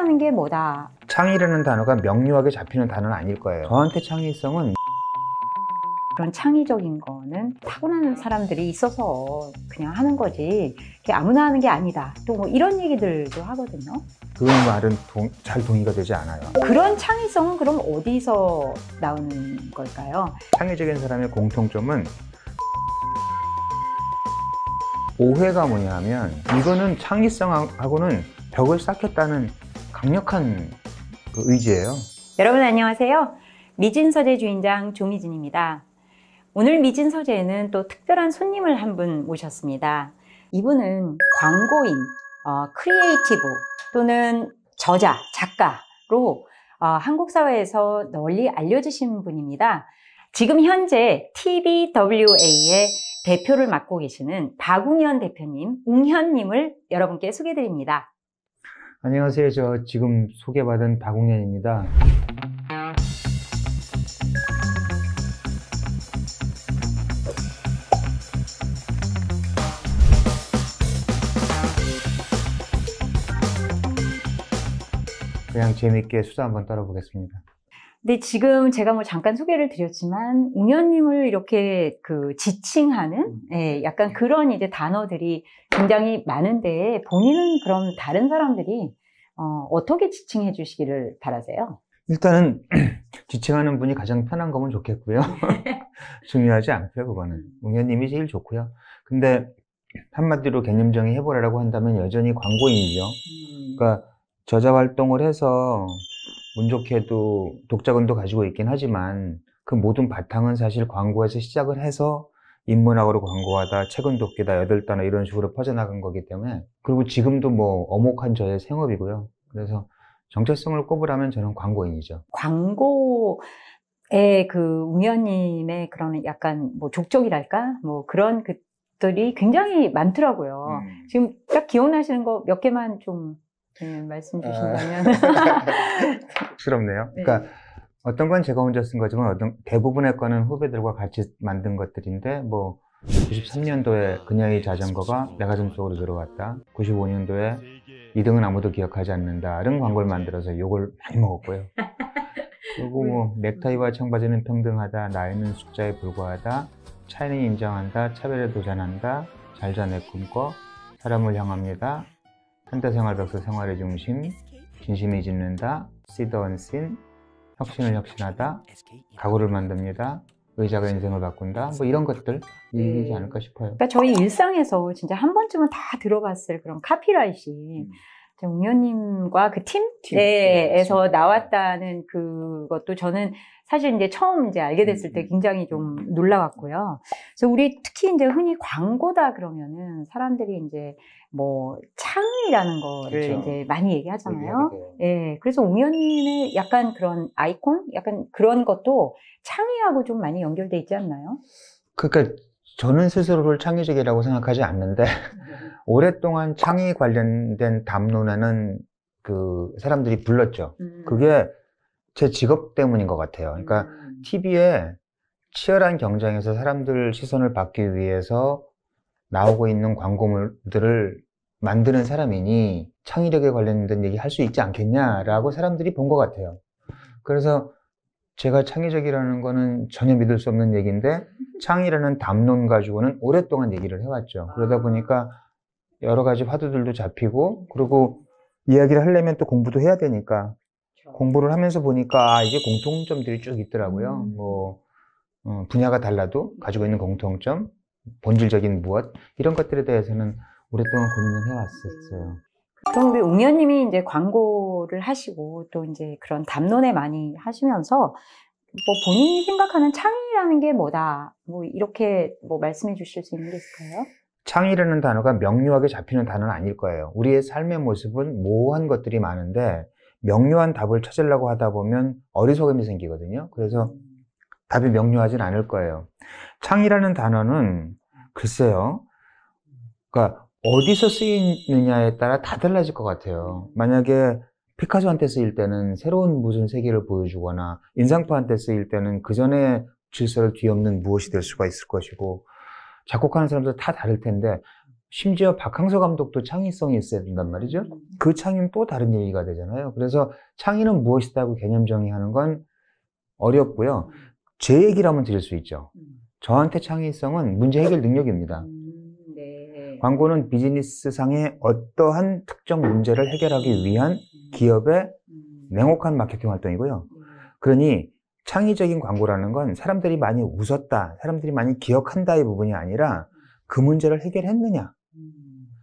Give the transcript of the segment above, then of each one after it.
창의라는 게 뭐다? 창의라는 단어가 명료하게 잡히는 단어는 아닐 거예요. 저한테 창의성은 그런 창의적인 거는 타고난 사람들이 있어서 그냥 하는 거지 아무나 하는 게 아니다 또 뭐 이런 얘기들도 하거든요 그런 말은 동, 잘 동의가 되지 않아요 그런 창의성은 그럼 어디서 나오는 걸까요? 창의적인 사람의 공통점은 오해가 뭐냐 하면 이거는 창의성하고는 벽을 쌓겠다는 강력한 그 의지예요. 여러분 안녕하세요. 미진 서재 주인장 조미진입니다. 오늘 미진 서재에는 또 특별한 손님을 한 분 모셨습니다. 이분은 광고인, 어, 크리에이티브 또는 저자, 작가로 어, 한국 사회에서 널리 알려지신 분입니다. 지금 현재 TBWA의 대표를 맡고 계시는 박웅현 대표님, 웅현님을 여러분께 소개드립니다. 안녕하세요. 저 지금 소개받은 박웅현입니다. 그냥 재밌게 수다 한번 떨어보겠습니다. 근데 지금 제가 뭐 잠깐 소개를 드렸지만 웅현님을 이렇게 그 지칭하는 음. 예, 약간 그런 이제 단어들이 굉장히 많은데 본인은 그럼 다른 사람들이 어, 어떻게 지칭해 주시기를 바라세요? 일단은 지칭하는 분이 가장 편한 거면 좋겠고요. 중요하지 않고요, 그거는. 웅현님이 제일 좋고요. 근데 한마디로 개념 정의해보라고 한다면 여전히 광고인이죠. 음. 그러니까 저자 활동을 해서 운 좋게도 독자군도 가지고 있긴 하지만 그 모든 바탕은 사실 광고에서 시작을 해서 인문학으로 광고하다, 책은 돕기다, 여덟 단어 이런 식으로 퍼져나간 거기 때문에 그리고 지금도 뭐 어목한 저의 생업이고요. 그래서 정체성을 꼽으라면 저는 광고인이죠. 광고 에그 웅연님의 그런 약간 뭐 족적이랄까 뭐 그런 것들이 굉장히 많더라고요. 음. 지금 딱 기억나시는 거 몇 개만 좀 네, 말씀 아. 주신다면 부럽네요. 네. 그러니까 어떤 건 제가 혼자 쓴 거지만 어떤 대부분의 거는 후배들과 같이 만든 것들인데 뭐 93년도에 그녀의 자전거가 내 가슴 속으로 들어왔다. 95년도에 이등은 아무도 기억하지 않는다 이런 광고를 만들어서 욕을 많이 먹었고요. 그리고 뭐 음. 넥타이와 청바지는 평등하다, 나이는 숫자에 불과하다, 차이는 인정한다, 차별에 도전한다, 잘 자네 꿈꿔, 사람을 향합니다, 현대생활백서 생활의 중심, 진심이 짓는다, 시더언신, 혁신을 혁신하다, 가구를 만듭니다, 의자가 인생을 바꾼다 뭐 이런 것들 얘기지 음. 않을까 싶어요 그러니까 저희 일상에서 진짜 한 번쯤은 다 들어봤을 그런 카피라이시 음. 웅녀님과 그 팀에서 네, 네, 나왔다는 그것도 저는 사실 이제 처음 이제 알게 됐을 때 음, 굉장히 좀 놀라웠고요. 그래서 우리 특히 이제 흔히 광고다 그러면은 사람들이 이제 뭐 창의라는 거를 그렇죠. 이제 많이 얘기하잖아요. 예, 네, 그래서 우연이는 약간 그런 아이콘, 약간 그런 것도 창의하고 좀 많이 연결돼 있지 않나요? 그러니까 저는 스스로를 창의적이라고 생각하지 않는데 오랫동안 창의 관련된 담론에는 그 사람들이 불렀죠. 음. 그게 제 직업 때문인 것 같아요. 그러니까 음. TV에 치열한 경쟁에서 사람들 시선을 받기 위해서 나오고 있는 광고물들을 만드는 사람이니 창의력에 관련된 얘기 할 수 있지 않겠냐라고 사람들이 본 것 같아요. 그래서 제가 창의적이라는 거는 전혀 믿을 수 없는 얘기인데 창의라는 담론 가지고는 오랫동안 얘기를 해왔죠. 그러다 보니까 여러 가지 화두들도 잡히고 그리고 이야기를 하려면 또 공부도 해야 되니까 그렇죠. 공부를 하면서 보니까 아, 이게 공통점들이 쭉 있더라고요. 음. 뭐 어, 분야가 달라도 가지고 있는 공통점 본질적인 무엇 이런 것들에 대해서는 오랫동안 고민을 해왔었어요. 그럼 우리 웅현님이 이제 광고를 하시고 또 이제 그런 담론에 많이 하시면서 뭐 본인이 생각하는 창의라는 게 뭐다 뭐 이렇게 뭐 말씀해 주실 수 있는 게 있을까요? 창의라는 단어가 명료하게 잡히는 단어는 아닐 거예요. 우리의 삶의 모습은 모호한 것들이 많은데 명료한 답을 찾으려고 하다 보면 어리석음이 생기거든요. 그래서 음. 답이 명료하진 않을 거예요. 창이라는 단어는 글쎄요. 그러니까 어디서 쓰이느냐에 따라 다 달라질 것 같아요. 만약에 피카소한테 쓰일 때는 새로운 무슨 세계를 보여주거나 인상파한테 쓰일 때는 그 전에 질서를 뒤엎는 무엇이 될 수가 있을 것이고 작곡하는 사람들 다 다를 텐데 심지어 박항서 감독도 창의성이 있어야 된단 말이죠. 그 창의는 또 다른 얘기가 되잖아요. 그래서 창의는 무엇이다고 개념 정의하는 건 어렵고요. 제 얘기라면 드릴 수 있죠. 저한테 창의성은 문제 해결 능력입니다. 음, 네. 광고는 비즈니스상의 어떠한 특정 문제를 해결하기 위한 음. 기업의 음. 냉혹한 마케팅 활동이고요. 네. 그러니 창의적인 광고라는 건 사람들이 많이 웃었다, 사람들이 많이 기억한다의 부분이 아니라 그 문제를 해결했느냐,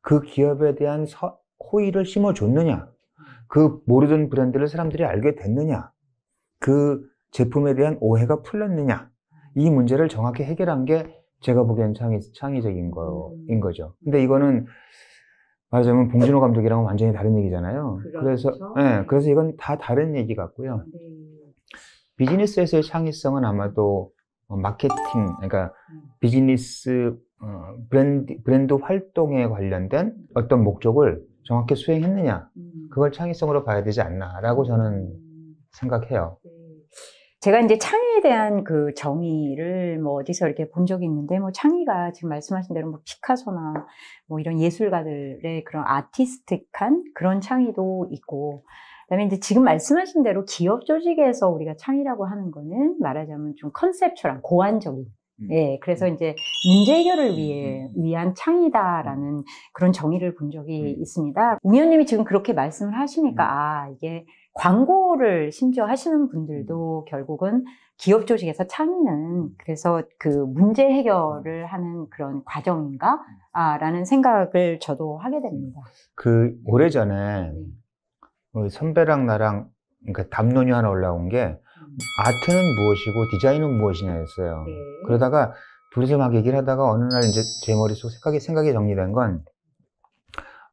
그 기업에 대한 서, 호의를 심어줬느냐, 그 모르던 브랜드를 사람들이 알게 됐느냐, 그 제품에 대한 오해가 풀렸느냐 음. 이 문제를 정확히 해결한 게 제가 보기엔 창의, 창의적인 거, 인 음. 거죠. 근데 이거는 말하자면 봉준호 음. 감독이랑은 완전히 다른 얘기잖아요. 그렇죠. 그래서 예, 네, 그래서 이건 다 다른 얘기 같고요. 네. 비즈니스에서의 창의성은 아마도 어, 마케팅, 그러니까 비즈니스 어, 브랜드, 브랜드 활동에 관련된 어떤 목적을 정확히 수행했느냐, 그걸 창의성으로 봐야 되지 않나라고 저는 생각해요. 제가 이제 창의에 대한 그 정의를 뭐 어디서 이렇게 본 적이 있는데 뭐 창의가 지금 말씀하신 대로 뭐 피카소나 뭐 이런 예술가들의 그런 아티스틱한 그런 창의도 있고 그다음에 이제 지금 말씀하신 대로 기업 조직에서 우리가 창의라고 하는 거는 말하자면 좀 컨셉처럼 고안적인 음. 예, 그래서 이제 음. 문제 해결을 음, 위해 위한 창의다라는 그런 정의를 본 적이 있습니다. 우 의원님이 지금 그렇게 말씀을 하시니까 아 이게 광고를 심지어 하시는 분들도 음. 결국은 기업 조직에서 창의는 그래서 그 문제 해결을 음. 하는 그런 과정인가? 음. 아, 라는 생각을 저도 하게 됩니다. 그 오래전에 네. 선배랑 나랑 그러니까 담론이 하나 올라온 게 아트는 무엇이고 디자인은 무엇이냐 였어요 네. 그러다가 둘이서 막 얘기를 하다가 어느 날 이제 제 머릿속 생각이, 생각이 정리된 건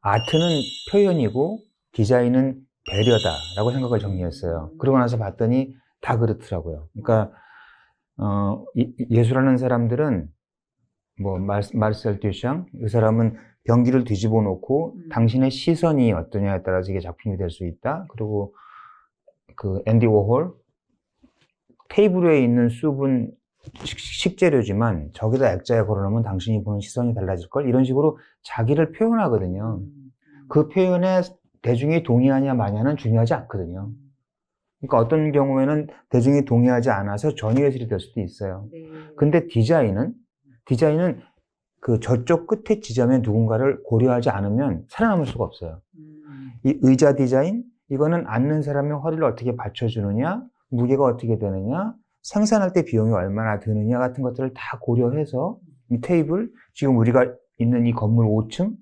아트는 표현이고 디자인은 배려다라고 생각을 정리했어요. 음. 그러고 나서 봤더니 다 그렇더라고요. 그러니까 어, 예술하는 사람들은 뭐 말, 마르셀 듀샹 이 사람은 변기를 뒤집어 놓고 음. 당신의 시선이 어떠냐에 따라서 이게 작품이 될 수 있다. 그리고 그 앤디 워홀 테이블 에 있는 숲은 식, 재료지만 저기다 액자에 걸어놓으면 당신이 보는 시선이 달라질 걸 이런 식으로 자기를 표현하거든요. 음. 그 표현에 대중이 동의하냐 마냐는 중요하지 않거든요. 그러니까 어떤 경우에는 대중이 동의하지 않아서 전위회술이 될 수도 있어요. 네. 근데 디자인은 디자인은 그 저쪽 끝에 지점에 누군가를 고려하지 않으면 살아남을 수가 없어요. 음. 이 의자 디자인 이거는 앉는 사람의 허리를 어떻게 받쳐주느냐, 무게가 어떻게 되느냐, 생산할 때 비용이 얼마나 드느냐 같은 것들을 다 고려해서 이 테이블 지금 우리가 있는 이 건물 5층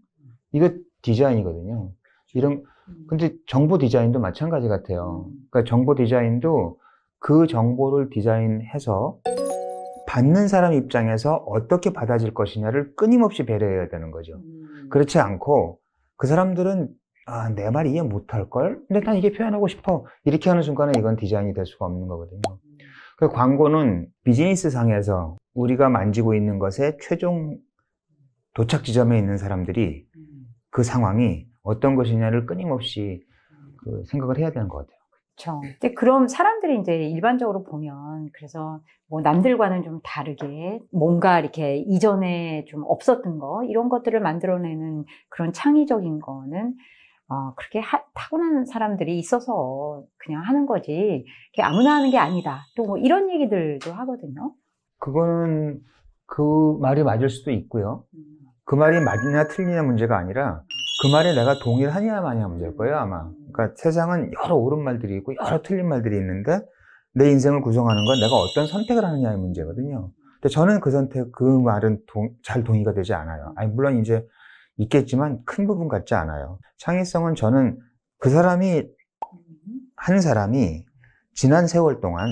이거 디자인이거든요. 이런 음. 근데 정보 디자인도 마찬가지 같아요. 그러니까 정보 디자인도 그 정보를 디자인해서 받는 사람 입장에서 어떻게 받아질 것이냐를 끊임없이 배려해야 되는 거죠. 음. 그렇지 않고 그 사람들은 아, 내 말 이해 못할 걸? 근데 난 이게 표현하고 싶어. 이렇게 하는 순간에 이건 디자인이 될 수가 없는 거거든요. 음. 그 광고는 비즈니스 상에서 우리가 만지고 있는 것의 최종 도착 지점에 있는 사람들이 그 상황이 어떤 것이냐를 끊임없이 그 생각을 해야 되는 것 같아요. 그렇죠. 근데 그럼 사람들이 이제 일반적으로 보면 그래서 뭐 남들과는 좀 다르게 뭔가 이렇게 이전에 좀 없었던 거 이런 것들을 만들어내는 그런 창의적인 거는 어, 그렇게 하, 타고난 사람들이 있어서 그냥 하는 거지 아무나 하는 게 아니다. 또 뭐 이런 얘기들도 하거든요. 그거는 그 말이 맞을 수도 있고요. 음. 그 말이 맞느냐 틀리냐 문제가 아니라 그 말에 내가 동의를하냐 마냐 문제일 거예요 아마 그러니까 세상은 여러 옳은 말들이 있고 여러 틀린 말들이 있는데 내 인생을 구성하는 건 내가 어떤 선택을 하느냐의 문제거든요 근데 저는 그 선택 그 말은 동, 잘 동의가 되지 않아요 아니 물론 이제 있겠지만 큰 부분 같지 않아요 창의성은 저는 그 사람이 한 사람이 지난 세월 동안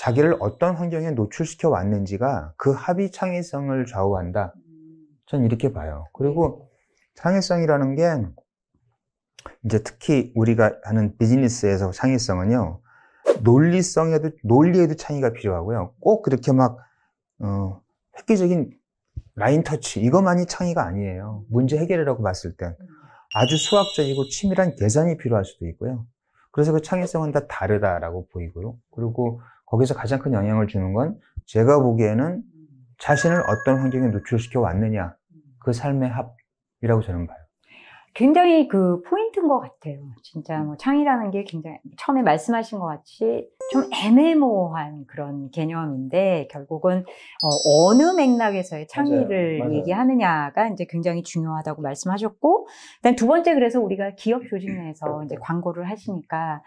자기를 어떤 환경에 노출시켜 왔는지가 그 합의 창의성을 좌우한다 저는 이렇게 봐요 그리고 창의성이라는 게 이제 특히 우리가 하는 비즈니스에서 창의성은요 논리성에도 논리에도 창의가 필요하고요 꼭 그렇게 막 어, 획기적인 라인 터치 이것만이 창의가 아니에요 문제 해결이라고 봤을 때 아주 수학적이고 치밀한 계산이 필요할 수도 있고요 그래서 그 창의성은 다 다르다라고 보이고요 그리고 거기서 가장 큰 영향을 주는 건 제가 보기에는 자신을 어떤 환경에 노출시켜 왔느냐 그 삶의 합 이라고 저는 봐요. 굉장히 그 포인트 힘든 것 같아요. 진짜 음. 뭐창의라는게 굉장히 처음에 말씀하신 것 같이 좀 애매모호한 그런 개념인데 결국은 어, 느 맥락에서의 창의를 맞아요. 맞아요. 얘기하느냐가 이제 굉장히 중요하다고 말씀하셨고 그다두 번째 그래서 우리가 기업 조직 내에서 음. 이제 광고를 하시니까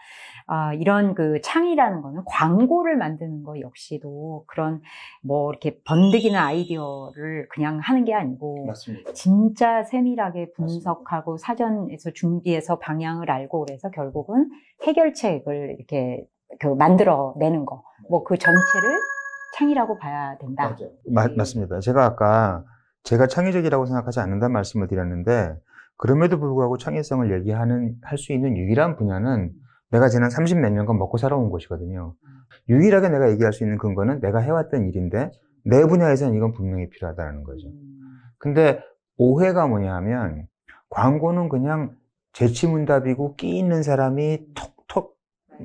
어, 이런 그창의라는 거는 광고를 만드는 거 역시도 그런 뭐 이렇게 번득이는 아이디어를 그냥 하는 게 아니고 맞습니다. 진짜 세밀하게 분석하고 맞습니다. 사전에서 준비해서 대해서 방향을 알고 그래서 결국은 해결책을 이렇게 그 만들어내는 거, 뭐 그 전체를 창의라고 봐야 된다. 마, 네. 맞습니다. 제가 아까 제가 창의적이라고 생각하지 않는다는 말씀을 드렸는데 그럼에도 불구하고 창의성을 얘기하는 할 수 있는 유일한 분야는 내가 지난 30 몇 년간 먹고 살아온 것이거든요. 유일하게 내가 얘기할 수 있는 근거는 내가 해왔던 일인데 내 분야에서는 이건 분명히 필요하다는 거죠. 음. 근데 오해가 뭐냐 하면 광고는 그냥 재치문답이고 끼 있는 사람이 톡톡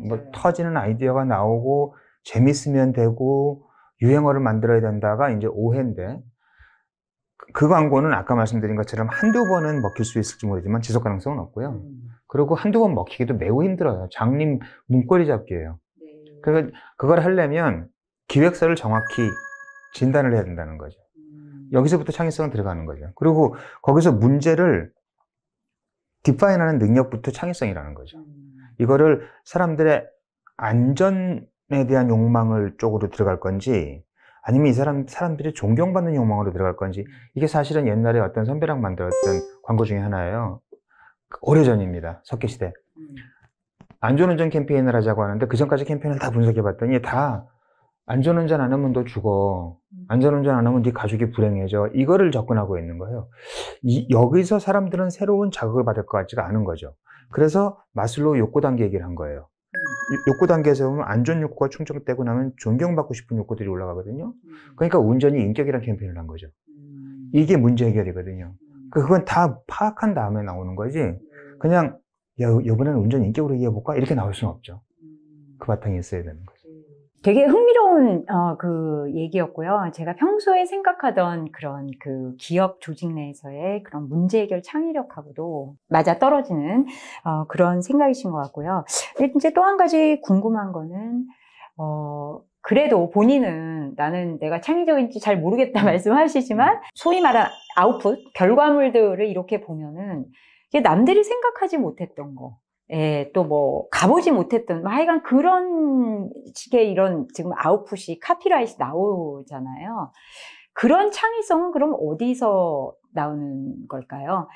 뭐 터지는 아이디어가 나오고 재밌으면 되고 유행어를 만들어야 된다가 이제 오해인데 그, 그 광고는 아까 말씀드린 것처럼 한두 번은 먹힐 수 있을지 모르지만 지속 가능성은 없고요. 음. 그리고 한두 번 먹히기도 매우 힘들어요. 장님 문고리 잡기예요. 그러니까 그걸 하려면 기획서를 정확히 진단을 해야 된다는 거죠. 음. 여기서부터 창의성은 들어가는 거죠. 그리고 거기서 문제를 디파인하는 능력부터 창의성이라는 거죠. 음. 이거를 사람들의 안전에 대한 욕망을 쪽으로 들어갈 건지 아니면 이 사람 사람들이 존경받는 욕망으로 들어갈 건지 이게 사실은 옛날에 어떤 선배랑 만들었던 광고 중에 하나예요. 그 오래전입니다. 석기 시대. 음. 안전운전 캠페인을 하자고 하는데 그 전까지 캠페인을 다 분석해 봤더니 다 안전운전 안 하면 너 죽어. 음. 안전운전 안 하면 네 가족이 불행해져. 이거를 접근하고 있는 거예요. 이, 여기서 사람들은 새로운 자극을 받을 것 같지가 않은 거죠. 그래서 마슬로 욕구 단계 얘기를 한 거예요. 음. 욕구 단계에서 보면 안전 욕구가 충족되고 나면 존경받고 싶은 욕구들이 올라가거든요. 음. 그러니까 운전이 인격이라는 캠페인을 한 거죠. 이게 문제 해결이거든요. 그, 그건 다 파악한 다음에 나오는 거지. 그냥 야 이번에는 운전 인격으로 이해해볼까 이렇게 나올 수는 없죠. 그 바탕이 있어야 되는 거죠. 되게 흥미로운 어, 그 얘기였고요. 제가 평소에 생각하던 그런 그 기업 조직 내에서의 그런 문제 해결 창의력하고도 맞아 떨어지는 어, 그런 생각이신 것 같고요. 이제 또 한 가지 궁금한 거는 어, 그래도 본인은 나는 내가 창의적인지 잘 모르겠다 음. 말씀하시지만 음. 소위 말한 아웃풋 결과물들을 이렇게 보면은 이게 남들이 생각하지 못했던 거 예, 또 뭐, 가보지 못했던, 뭐 하여간 그런 식의 이런 지금 아웃풋이 카피라이트 나오잖아요. 그런 창의성은 그럼 어디서 나오는 걸까요?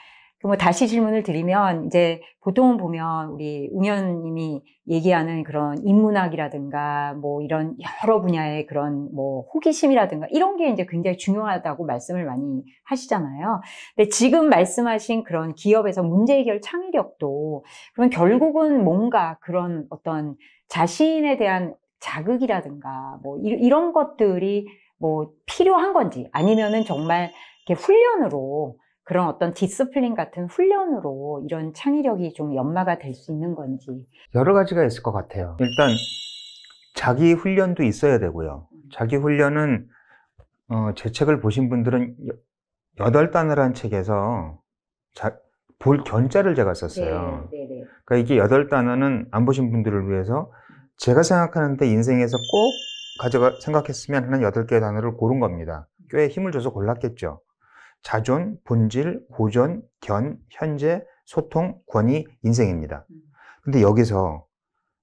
그럼 다시 질문을 드리면 이제 보통 보면 우리 웅현님이 얘기하는 그런 인문학이라든가 뭐 이런 여러 분야의 그런 뭐 호기심이라든가 이런 게 이제 굉장히 중요하다고 말씀을 많이 하시잖아요. 근데 지금 말씀하신 그런 기업에서 문제 해결 창의력도 그럼 결국은 뭔가 그런 어떤 자신에 대한 자극이라든가 뭐 이런 것들이 뭐 필요한 건지 아니면은 정말 이렇게 훈련으로 그런 어떤 디스플린 같은 훈련으로 이런 창의력이 좀 연마가 될 수 있는 건지 여러 가지가 있을 것 같아요 일단 자기 훈련도 있어야 되고요 음. 자기 훈련은 어, 제 책을 보신 분들은 8단어라는 책에서 자, 볼 견자를 제가 썼어요 네, 네, 네. 그러니까 이게 여덟 단어는안 보신 분들을 위해서 제가 생각하는데 인생에서 꼭 가져가 생각했으면 하는 여덟 개의 단어를 고른 겁니다 음. 꽤 힘을 줘서 골랐겠죠 자존, 본질, 고전, 견, 현재, 소통, 권위, 인생입니다. 음. 근데 여기서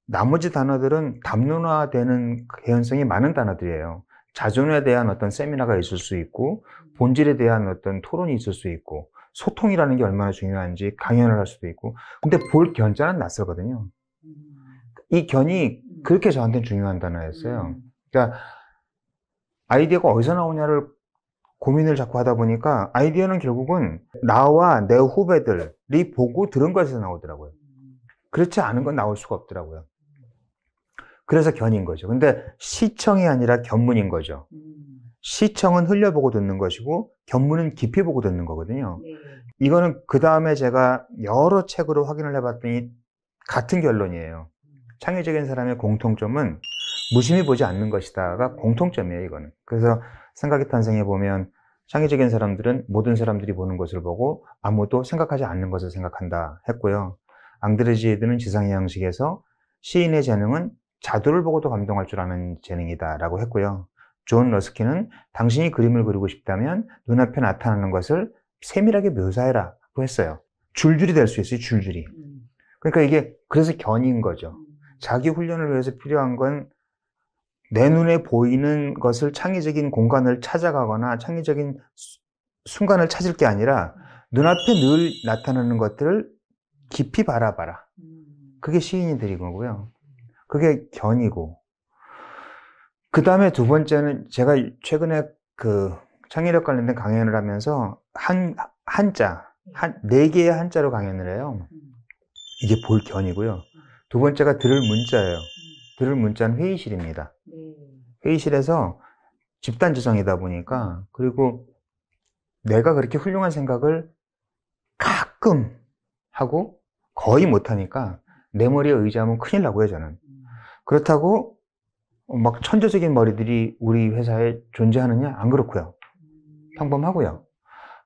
나머지 단어들은 담론화되는 개연성이 많은 단어들이에요. 자존에 대한 어떤 세미나가 있을 수 있고 음. 본질에 대한 어떤 토론이 있을 수 있고 소통이라는 게 얼마나 중요한지 강연을 할 수도 있고 근데 볼 견자는 낯설거든요. 음. 이 견이 그렇게 저한테는 중요한 단어였어요. 그러니까 아이디어가 어디서 나오냐를 고민을 자꾸 하다 보니까 아이디어는 결국은 나와 내 후배들이 보고 들은 것에서 나오더라고요. 그렇지 않은 건 나올 수가 없더라고요. 그래서 견인 거죠. 근데 시청이 아니라 견문인 거죠. 시청은 흘려보고 듣는 것이고 견문은 깊이 보고 듣는 거거든요. 네. 이거는 그 다음에 제가 여러 책으로 확인을 해봤더니 같은 결론이에요. 창의적인 사람의 공통점은 무심히 보지 않는 것이다가 공통점이에요, 이거는. 그래서 생각의 탄생해 보면 창의적인 사람들은 모든 사람들이 보는 것을 보고 아무도 생각하지 않는 것을 생각한다 했고요. 앙드레지에드는 지상의 양식에서 시인의 재능은 자두를 보고도 감동할 줄 아는 재능이다 라고 했고요. 존 러스키는 당신이 그림을 그리고 싶다면 눈앞에 나타나는 것을 세밀하게 묘사해라 고 했어요. 줄줄이 될 수 있어요, 줄줄이. 음. 그러니까 이게 그래서 견인 거죠. 음. 자기 훈련을 위해서 필요한 건내 눈에 보이는 것을 창의적인 공간을 찾아가거나 창의적인 순간을 찾을 게 아니라 눈앞에 늘 나타나는 것들을 깊이 바라봐라. 그게 시인이 드린 거고요. 그게 견이고. 그 다음에 두 번째는 제가 최근에 그 창의력 관련된 강연을 하면서 한, 한자, 한, 네 개의 한자로 강연을 해요. 음. 이게 볼 견이고요. 두 번째가 들을 문자예요. 들을 문자는 회의실입니다. 네. 회의실에서 집단 지성이다 보니까 그리고 내가 그렇게 훌륭한 생각을 가끔 하고 거의 못하니까 내 머리에 의지하면 큰일 나고요 저는 그렇다고 막 천재적인 머리들이 우리 회사에 존재하느냐 안 그렇고요 평범하고요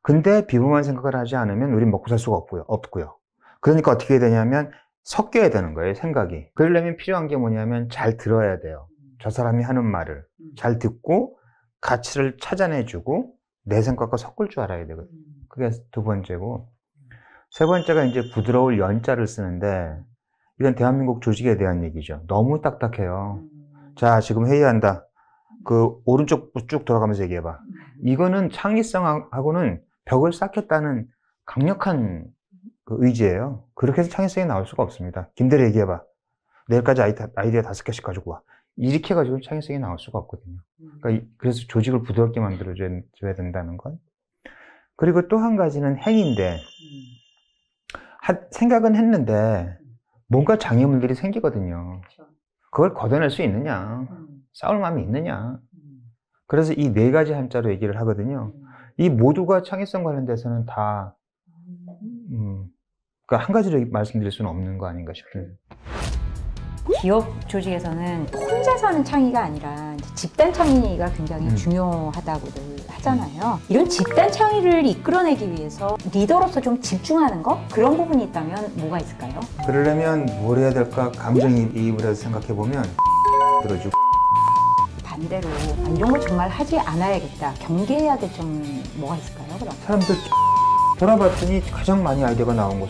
근데 비범한 생각을 하지 않으면 우리 먹고 살 수가 없고요 없고요 그러니까 어떻게 되냐면 섞여야 되는 거예요, 생각이. 그러려면 필요한 게 뭐냐면 잘 들어야 돼요. 음. 저 사람이 하는 말을 음. 잘 듣고 가치를 찾아내주고 내 생각과 섞을 줄 알아야 되거든요. 음. 그게 두 번째고. 세 번째가 이제 부드러울 연자를 쓰는데 이건 대한민국 조직에 대한 얘기죠. 너무 딱딱해요. 자, 지금 회의한다. 그 오른쪽 쭉 돌아가면서 얘기해봐. 이거는 창의성하고는 벽을 쌓겠다는 강력한 그 의지예요. 그렇게 해서 창의성이 나올 수가 없습니다. 김대리 얘기해봐. 내일까지 아이디어 다섯 개씩 가지고 와. 이렇게 가지고 창의성이 나올 수가 없거든요. 그러니까 그래서 조직을 부드럽게 만들어줘야 된다는 건. 그리고 또 한 가지는 행인데, 생각은 했는데, 뭔가 장애물들이 생기거든요. 그렇죠. 그걸 걷어낼 수 있느냐, 음. 싸울 마음이 있느냐. 음. 그래서 이 네 가지 한자로 얘기를 하거든요. 음. 이 모두가 창의성 관련돼서는 다 그러니까 한 가지로 말씀드릴 수는 없는 거 아닌가 싶어요. 기업 조직에서는 혼자서 는 창의가 아니라 집단 창의가 굉장히 음. 중요하다고들 하잖아요. 이런 집단 창의를 이끌어내기 위해서 리더로서 좀 집중하는 거? 그런 부분이 있다면 뭐가 있을까요? 그러려면 뭘 해야 될까? 감정이입을 해서 생각해보면 들어주고 반대로 이런 거 정말 하지 않아야겠다. 경계해야 될점 뭐가 있을까요? 그럼 사람들 돌아봤더니 가장 많이 아이디어가 나온 곳